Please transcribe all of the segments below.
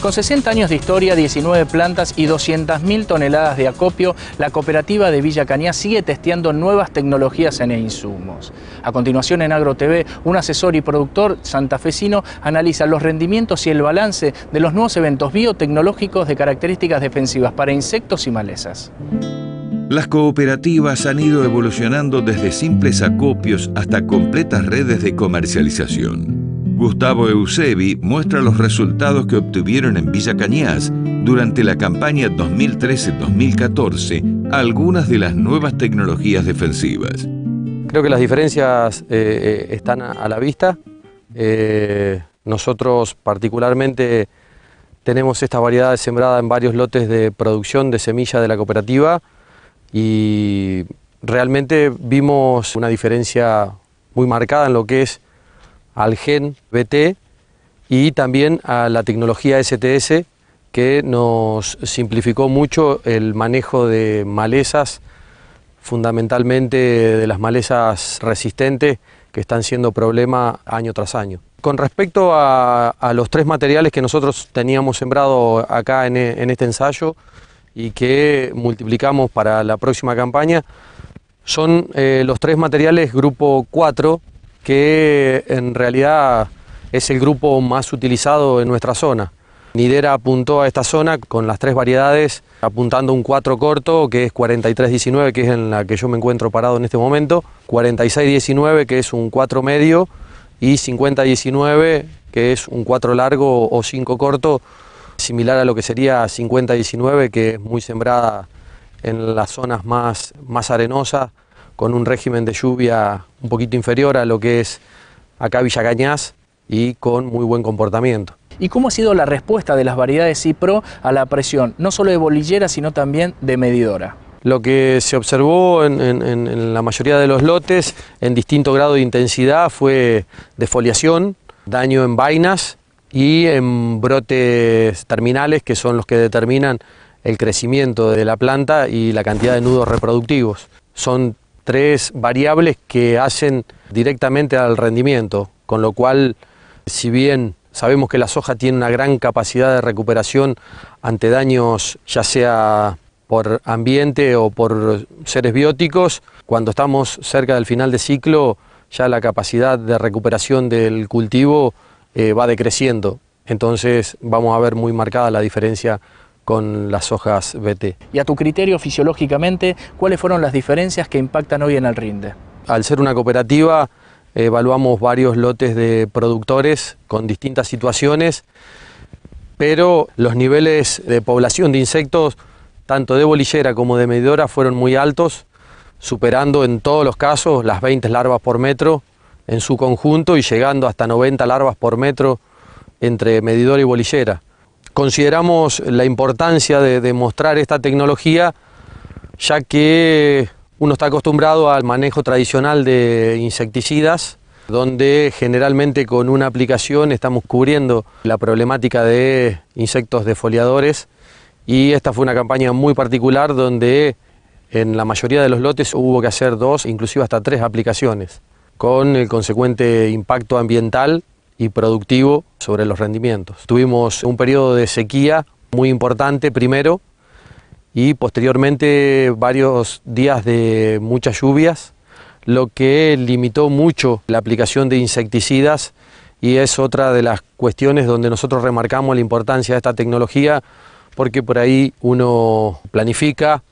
Con 60 años de historia, 19 plantas y 200.000 toneladas de acopio, la cooperativa de Villa Cañá sigue testeando nuevas tecnologías en insumos. A continuación, en AgroTV, un asesor y productor santafesino analiza los rendimientos y el balance de los nuevos eventos biotecnológicos de características defensivas para insectos y malezas. Las cooperativas han ido evolucionando desde simples acopios hasta completas redes de comercialización. Gustavo Eusebi muestra los resultados que obtuvieron en Villa Cañas durante la campaña 2013-2014 algunas de las nuevas tecnologías defensivas. Creo que las diferencias eh, eh, están a la vista. Eh, nosotros particularmente tenemos esta variedad sembrada en varios lotes de producción de semilla de la cooperativa y realmente vimos una diferencia muy marcada en lo que es al gen BT y también a la tecnología STS que nos simplificó mucho el manejo de malezas, fundamentalmente de las malezas resistentes que están siendo problema año tras año. Con respecto a, los tres materiales que nosotros teníamos sembrado acá e, en, este ensayo y que multiplicamos para la próxima campaña, son eh, los tres materiales grupo 4, que en realidad es el grupo más utilizado en nuestra zona. Nidera apuntó a esta zona con las tres variedades, apuntando un 4 corto, que es 43-19, que es en la que yo me encuentro parado en este momento, 46-19, que es un 4 medio, y 50-19, que es un 4 largo o 5 corto, similar a lo que sería 50-19, que es muy sembrada en las zonas más, más arenosas con un régimen de lluvia un poquito inferior a lo que es acá Villa Cañas y con muy buen comportamiento. ¿Y cómo ha sido la respuesta de las variedades Cipro a la presión, no solo de bolillera, sino también de medidora? Lo que se observó en, la mayoría de los lotes, en distinto grado de intensidad, fue defoliación, daño en vainas y en brotes terminales, que son los que determinan el crecimiento de la planta y la cantidad de nudos reproductivos. Son tres variables que hacen directamente al rendimiento, con lo cual, si bien sabemos que la soja tiene una gran capacidad de recuperación ante daños ya sea por ambiente o por seres bióticos, cuando estamos cerca del final de ciclo ya la capacidad de recuperación del cultivo eh, va decreciendo. Entonces vamos a ver muy marcada la diferencia con las hojas BT. Y a tu criterio fisiológicamente, ¿cuáles fueron las diferencias que impactan hoy en el rinde? Al ser una cooperativa, evaluamos varios lotes de productores con distintas situaciones, pero los niveles de población de insectos, tanto de bolillera como de medidora, fueron muy altos, superando en todos los casos las 20 larvas por metro en su conjunto y llegando hasta 90 larvas por metro entre medidora y bolillera consideramos la importancia de, demostrar mostrar esta tecnología, ya que uno está acostumbrado al manejo tradicional de insecticidas, donde generalmente con una aplicación estamos cubriendo la problemática de insectos defoliadores y esta fue una campaña muy particular donde en la mayoría de los lotes hubo que hacer dos, inclusive hasta tres aplicaciones, con el consecuente impacto ambiental y productivo sobre los rendimientos. Tuvimos un periodo de sequía muy importante primero y posteriormente varios días de muchas lluvias, lo que limitó mucho la aplicación de insecticidas y es otra de las cuestiones donde nosotros remarcamos la importancia de esta tecnología porque por ahí uno planifica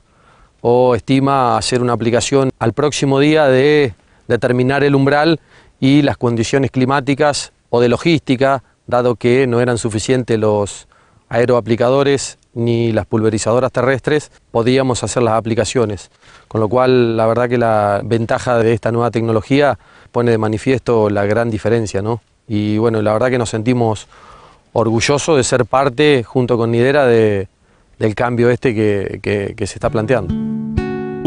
o estima hacer una aplicación al próximo día de determinar el umbral y las condiciones climáticas o de logística, dado que no eran suficientes los aeroaplicadores ni las pulverizadoras terrestres, podíamos hacer las aplicaciones. Con lo cual, la verdad que la ventaja de esta nueva tecnología pone de manifiesto la gran diferencia, ¿no? Y bueno, la verdad que nos sentimos orgullosos de ser parte, junto con Nidera, del cambio este que se está planteando.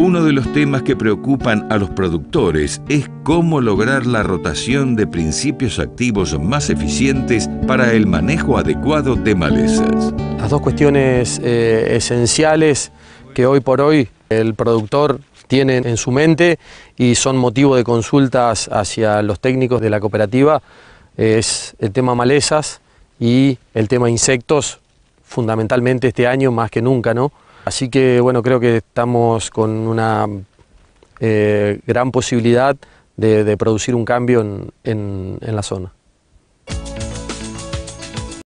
Uno de los temas que preocupan a los productores es cómo lograr la rotación de principios activos más eficientes para el manejo adecuado de malezas. Las dos cuestiones eh, esenciales que hoy por hoy el productor tiene en su mente y son motivo de consultas hacia los técnicos de la cooperativa es el tema malezas y el tema insectos, fundamentalmente este año más que nunca, ¿no? Así que bueno, creo que estamos con una eh, gran posibilidad de, producir un cambio en la zona.